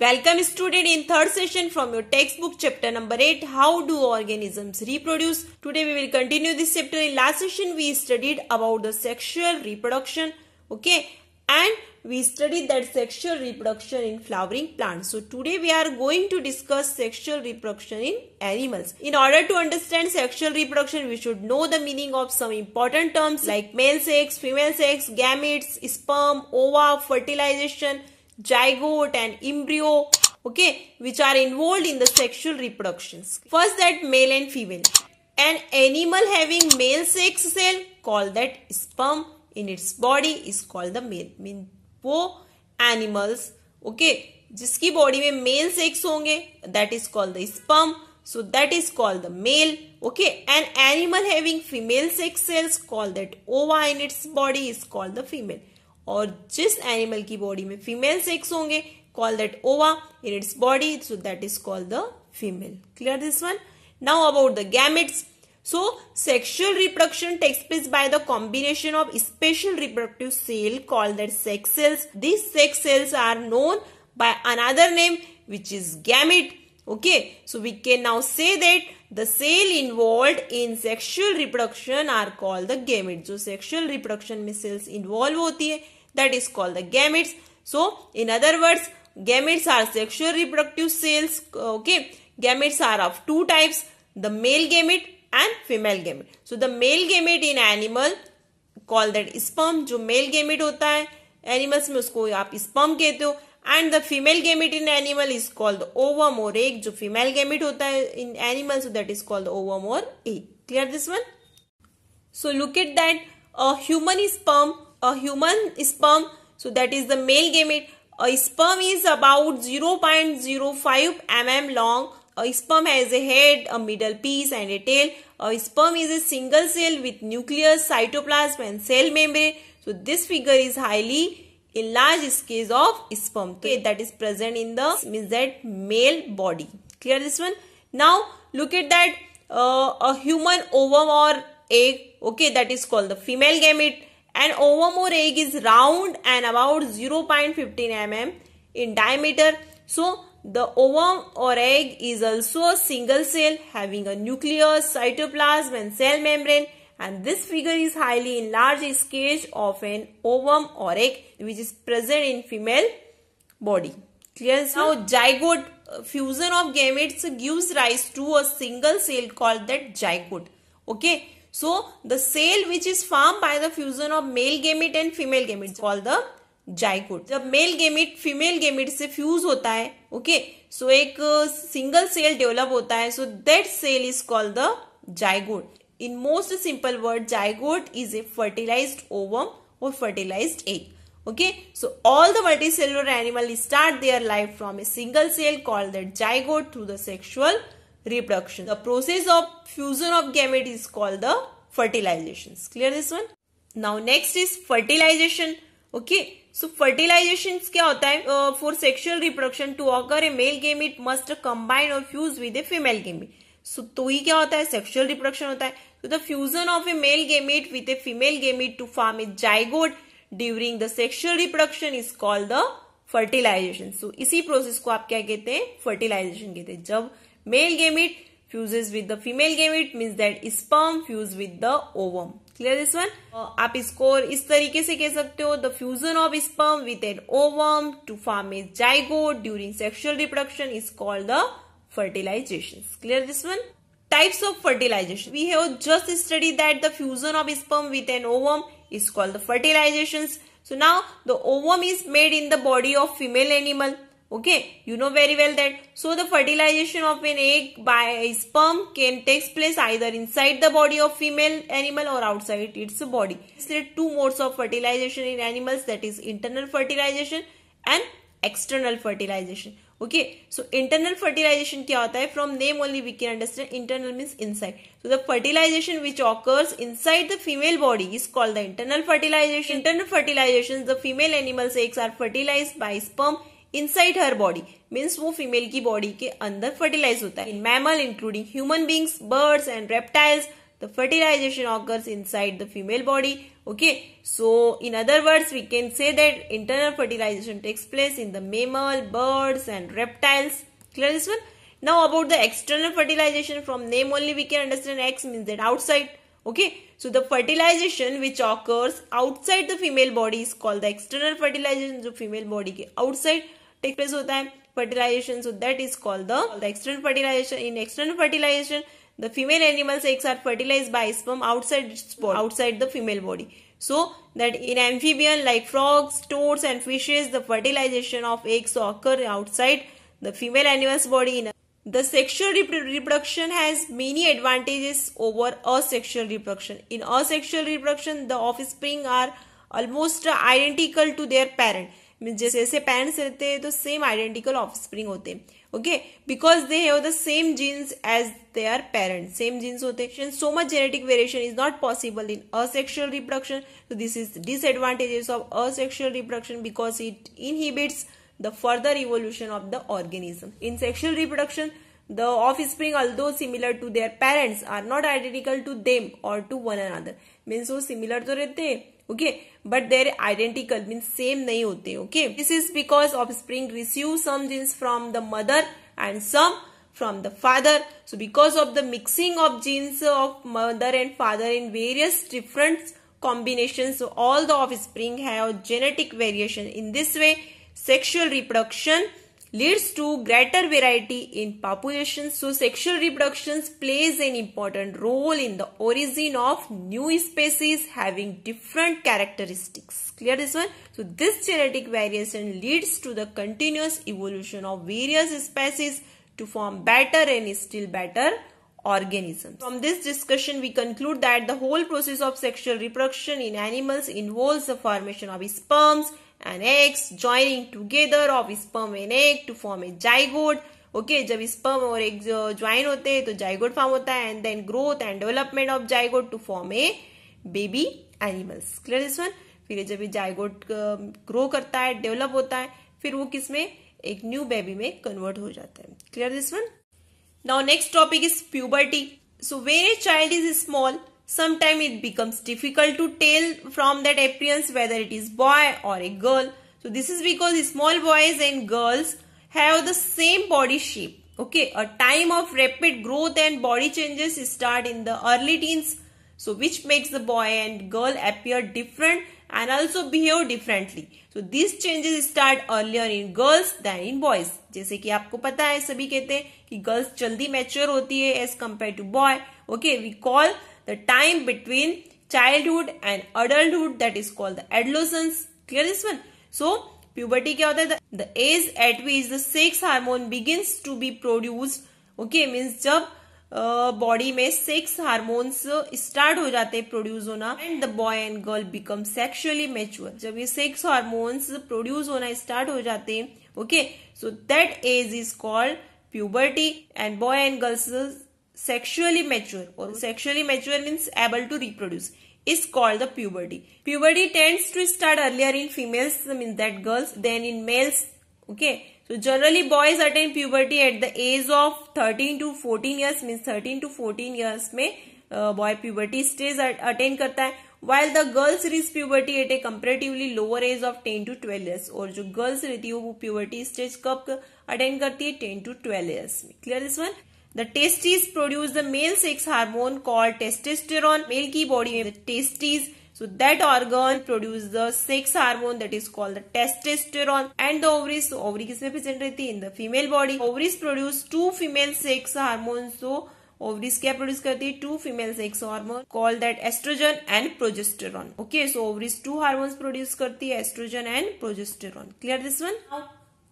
Welcome student in third session from your textbook chapter number 8 how do organisms reproduce today we will continue this chapter in last session we studied about the sexual reproduction okay and we studied that sexual reproduction in flowering plants. So today we are going to discuss sexual reproduction in animals. In order to understand sexual reproduction, we should know the meaning of some important terms like male sex, female sex, gametes, sperm, ova, fertilization, zygote and embryo okay which are involved in the sexual reproductions first that male and female an animal having male sex cell called that sperm in its body is called the male mean वो animals okay जिसकी body में male sex होंगे that is called the sperm so that is called the male okay an animal having female sex cells called that ova in its body is called the female और जिस animal की body में female sex होंगे call that ova in its body so that is called the female clear this one now about the gametes so sexual reproduction takes place by the combination of special reproductive cell call that sex cells this sex cells are known by another name which is gamete okay so we can now say that the cell involve in sexual reproduction are called the gamete जो sexual reproduction में cells involve होती है that is called the gametes so in other words gametes are sexual reproductive cells okay gametes are of two types the male gamete and female gamete so the male gamete in animal called that sperm jo male gamete hota होता है animals में उसको आप sperm कहते हो and the female gamete in animal is called ovum or egg जो female gamete होता है in animal so that is ovum or egg clear this one so look at that a human sperm a human sperm so that is the male gamete a sperm is about 0.05 mm long a sperm has a head a middle piece and a tail a sperm is a single cell with nucleus cytoplasm and cell membrane so this figure is highly enlarged case of sperm okay, that is present in the means that male body clear this one now look at that uh, a human ovum or egg okay that is called the female gamete an ovum or egg is round and about 0.15 mm in diameter. So the ovum or egg is also a single cell having a nucleus, cytoplasm and cell membrane and this figure is highly enlarged sketch of an ovum or egg which is present in female body. Clear? Now zygote uh, fusion of gametes gives rise to a single cell called that zygote. Okay. So the cell which is formed by the fusion of male gamete and female gamete uh, is called the zygote जब male gamete female gamete से fuse होता है okay सो एक single cell develop होता है so that cell is called the zygote in most simple word zygote is a fertilize ovum or fertilize egg okay so all the multi cellular animal start their life from a single cell called that zygote through the sexual reproduction. The process of fusion of gamete is called the fertilization. Clear this one? Now next is fertilization. Okay. So fertilization क्या होता है uh, for sexual reproduction to occur a male gamete must combine or fuse with a female gamete. So तो ही क्या होता है sexual reproduction होता है. So the fusion of a male gamete with a female gamete to form a zygote during the sexual reproduction is called the fertilization. So इसी process को आप क्या कहते हैं fertilization कहते हैं जब male gamete fuses with the female gamete means that sperm fuse with the ovum clear this one आप इसको इस तरीके से कह सकते हो the fusion of sperm with an ovum to form a zygote during sexual reproduction is called the fertilization clear this one types of fertilization we have just studied that the fusion of sperm with an ovum is called the fertilizations so now the ovum is made in the body of female animal okay you know very well that so the fertilization of an egg by a sperm can takes place either inside the body of female animal or outside its body there are two modes of fertilization in animals that is internal fertilization and external fertilization okay so internal fertilization kya from name only we can understand internal means inside so the fertilization which occurs inside the female body is called the internal fertilization internal fertilization the female animals eggs are fertilized by sperm Inside her body means वो female की body के अंदर fertilize होता है Mammal including human beings, birds and reptiles, the fertilization occurs inside the female body okay so in other words we can say that internal fertilization takes place in the mammal birds and reptiles clear this one now about the external fertilization from name only we can understand x means that outside okay so the fertilization which occurs outside the female body is called the external fertilization Jo female body ke outside take place होता fertilization so that is called the, the external fertilization in external fertilization the female animals eggs are fertilized by sperm outside its body, outside the female body so that in amphibian like frogs toads and fishes the fertilization of eggs occur outside the female animal's body the sexual reproduction has many advantages over asexual reproduction in asexual reproduction the offspring are almost identical to their parent जैसे जैसे parents रहते हैं तो same identical of offspring होते हैं okay because they have the same genes as they are parents same genes होते हैं so much genetic variation is not possible in asexual reproduction तो this is disadvantages of asexual reproduction because it inhibits the of the organism in sexual In the of the offspring, although similar to their parents, are not identical to them or to one another. Means वो similar तो रहते हैं okay but they're identical means same nahi hote okay this is because offspring receive some genes from the mother and some from the father so because of the mixing of genes of mother and father in various different combinations so all the offspring have genetic variation in this way sexual reproduction leads to greater variety in populations. So sexual reproduction plays an important role in the origin of new species having different characteristics. Clear this one? So this genetic variation leads to the continuous evolution of various species to form better and still better organisms. From this discussion, we conclude that the whole process of sexual reproduction in animals involves the formation of sperms and eggs joining together of sperm and egg to form a zygote okay okay, जब sperm और एक join uh, होते हैं तो zygote form होता है and then growth and development of zygote to form a baby animals clear this one फिर जब ये जाइगोट ग्रो uh, करता है डेवलप होता है फिर वो किस में एक न्यू बेबी में कन्वर्ट हो जाता है clear this one now next topic is puberty so where a child is small Sometimes it becomes difficult to tell from that appearance whether it is boy or a girl. So this is because small boys and girls have the same body shape. Okay, a time of rapid growth and body changes start in the early teens. So which makes the boy and girl appear different and also behave differently. So these changes start earlier in girls than in boys. जैसे कि आपको पता है सभी कहते हैं कि girls जल्दी मैच्योर होती है age compare to boy okay we call the time between childhood and adulthood that is called the adolescence clear this one so puberty kya hota hai the age at which the sex hormone begins to be produced okay means jab uh, body में sex hormones start हो जाते हैं produce होना and the boy and girl become sexually mature जब ये sex hormones produce होना start हो जाते हैं okay so that age is called puberty and boy and girls sexually mature or sexually mature means able to reproduce is called the puberty puberty tends to start earlier in females mean that girls than in males okay so generally boys attend puberty at the age of thirteen to fourteen years means thirteen to fourteen years में boy puberty stage attend करता है while the girls reach puberty at a comparatively lower age of ten to twelve years और जो girls रहती है वो puberty stage कब attend करती है ten to twelve years clear this one the testes produce the male sex hormone called testosterone male की body में the testes So that organ produces the sex hormone that is called the testosterone and the ovaries. So ovary किसमें present रहती है in the female body. Ovaries produce two female sex hormones. So ovaries क्या produce करती है two female sex hormone called that estrogen and progesterone. Okay, so ovaries two hormones produce करती है estrogen and progesterone. Clear this one? Now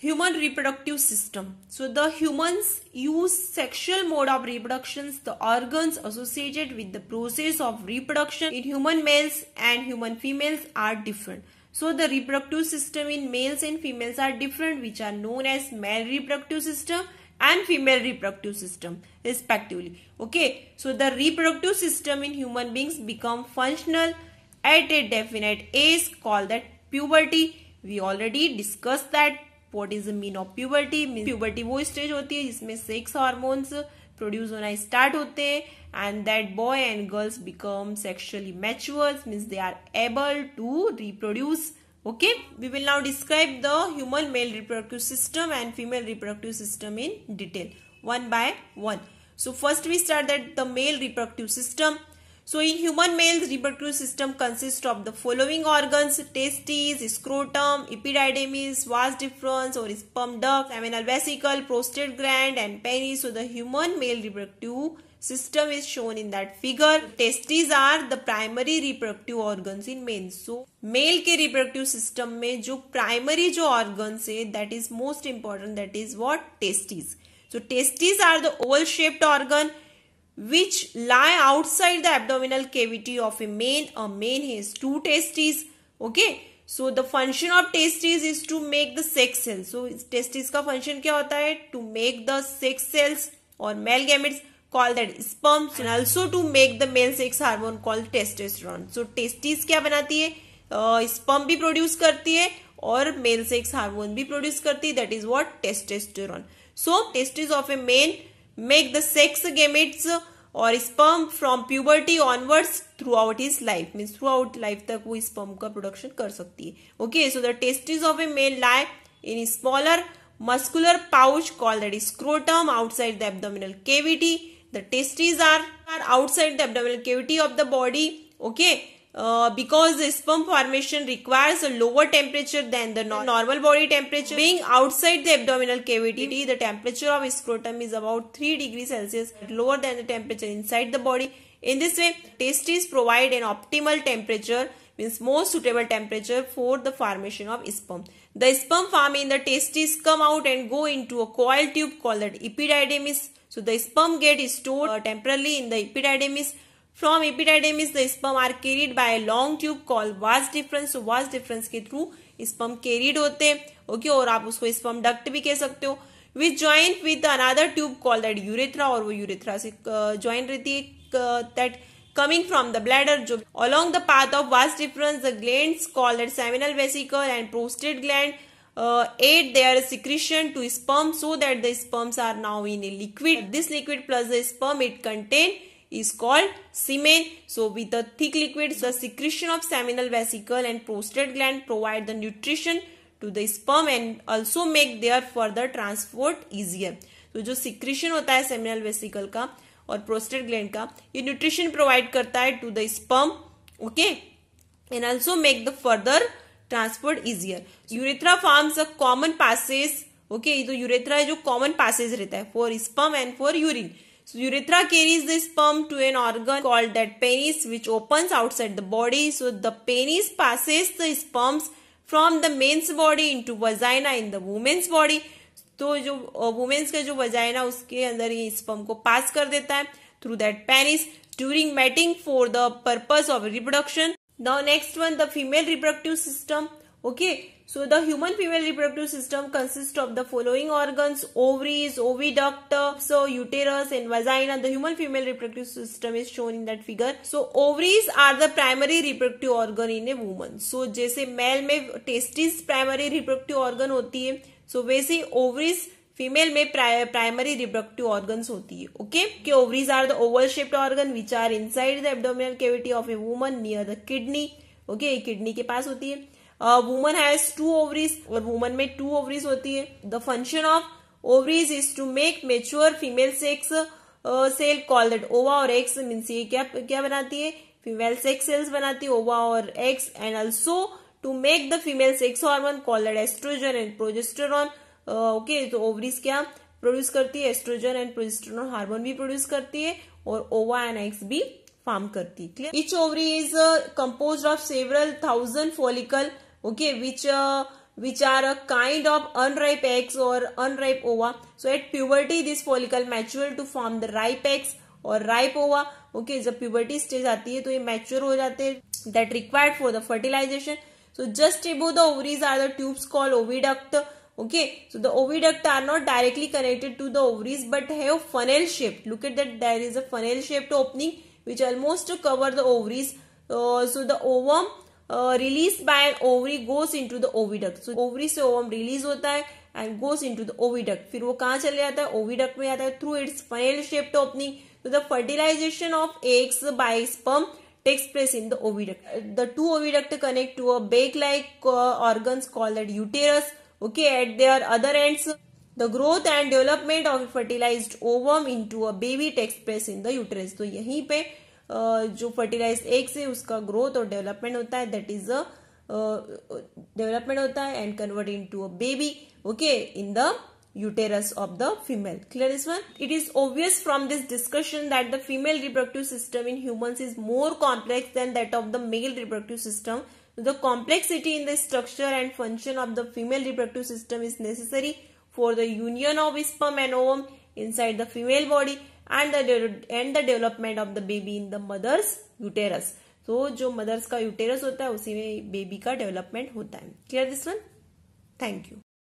human reproductive system. So the humans use sexual mode of reproductions, the organs associated with the process of reproduction in human males and human females are different. So the reproductive system in males and females are different which are known as male reproductive system and female reproductive system respectively. Okay, so the reproductive system in human beings become functional at a definite age called that puberty. We already discussed that what is mean of puberty mean puberty वो stage होती है जिसमें sex hormones produce होना start होते हैं and that boy and girls become sexually matures means they are able to reproduce okay we will now describe the human male reproductive system and female reproductive system in detail one by one so first we start that the male reproductive system So in human males, reproductive system consists of the following organs, testes, scrotum, epididymis, vas deferens or sperm duct, aminal vesicle, prostate gland and penis. So the human male reproductive system is shown in that figure. Testes are the primary reproductive organs in men. So male के reproductive system में जो primary जो organs है that is most important that is what testes so testes are the oval shaped organ which lie outside the abdominal cavity of a male. A male has two testes. Okay. So the function of testis is to make the sex cells so testis का function क्या होता है to make the sex cells और male gametes call that sperms and also to make the male sex hormone call testosterone so testes क्या बनाती है sperm भी produce करती है और मेल सेक्स हार्मोन भी प्रोड्यूस करती है that is what testosterone so testis of a main make the sex gametes और sperm from puberty onwards throughout his life means throughout life तक वो स्पर्म का प्रोडक्शन कर सकती है okay so the testis of a male lie in smaller muscular pouch call that is scrotum outside the abdominal cavity the testes are are outside the abdominal of the body okay okay Uh, because the sperm formation requires a lower temperature than the normal body temperature. Being outside the abdominal cavity, the temperature of scrotum is about 3 degrees Celsius lower than the temperature inside the body. In this way, testes provide an optimal temperature means most suitable temperature for the formation of sperm. The sperm formed in the testes come out and go into a coil tube called epididymis. So the sperm get stored uh, temporarily in the epididymis from epididymis the sperm are carried by long tube call vas deferens vas deferens के through sperm carried होते हैं okay और आप उसको sperm duct भी कह सकते हो with joint with another tube call that urethra और वो यूरेथ्रा से ज्वाइन uh, रहती है that coming from the bladder जो along the path of vas deferens the gland call that seminal vesicle and prostate gland at they are secretion to sperm so that the sperms are now in a liquid this liquid plus the sperm it contain is called semen. So with the thick liquids, the secretion of seminal vesicle and prostate gland provide the nutrition to the sperm and also make their further transport easier. so jo secretion hota hai seminal vesicle ka aur prostate gland ka ye nutrition provide karta hai to the sperm, okay, and also make the further transport easier. Urethra forms a common passage, okay okay, तो urethra जो common passage रहता है for sperm and for urine So urethra carries the sperm to an organ called that penis which opens outside the body. So the penis passes the sperms from the men's body into vagina in the women's body. तो जो women's का जो vagina उसके अंदर ये sperm को पास कर देता है through that penis during mating for the purpose of reproduction the next one the female reproductive system Okay, so the human female reproductive system consists of the following organs, ovaries, oviduct, so uterus and vagina. The human female reproductive system is shown in that figure. So ovaries are the primary reproductive organ in a woman. So jaise male mein testis primary reproductive organ hoti hai so वैसे ovaries female में primary reproductive organs होती है okay के ovaries are the oval shaped organ which are inside the abdominal cavity of a woman near the kidney okay kidney के पास होती है woman has two ovaries और वुमन में टू ओवरीज होती है the function of ovaries is to make mature female sex cell call that ova और x means ये क्या क्या बनाती है फीमेल सेक्स सेल्स बनाती है ओवा uh, तो और eggs and also to make the female sex hormone call that estrogen and progesterone okay तो ओवरीज क्या प्रोड्यूस करती है एस्ट्रोजन एंड प्रोजेस्टर हार्मोन भी प्रोड्यूस करती है और ओवा एंड एक्स भी फार्म करती है each ovary is compose of several thousand follicle okay which which are a kind of unripe eggs और unripe ova so at puberty this follicle mature to form the ripe eggs और ripe ova okay जब puberty stage आती है तो ये mature हो जाते हैं that required for the fertilization so just above the ovaries are the tubes call oviduct okay so the oviduct are not directly connected to the ovaries but have funnel shape look at that there is a funnel shaped opening which almost to cover the ovaries so the ovum release by an ovary goes to the oviduct ovary से ovum release होता है and goes to the oviduct फिर वो कहां चले जाता है oviduct में आता है through its final shaped opening तो the fertilization of eggs by sperm takes place in the oviduct the two oviduct connect to a bag like organ called uterus okay at their other end the growth and development of fertilize ovum into a baby takes place in the uterus तो यहीं पे जो fertilize egg से उसका growth और development होता है that is a development होता है and convert into a baby okay in the uterus of the female clear is one it is obvious from this discussion that the female reproductive system in humans is more complex than that of the male reproductive system the complexity in the structure and function of the female reproductive system is necessary for the union of sperm and ovum inside the female body and and the development of the baby in the mother's uterus तो जो mother's का uterus होता है उसी में baby का development होता है clear this one thank you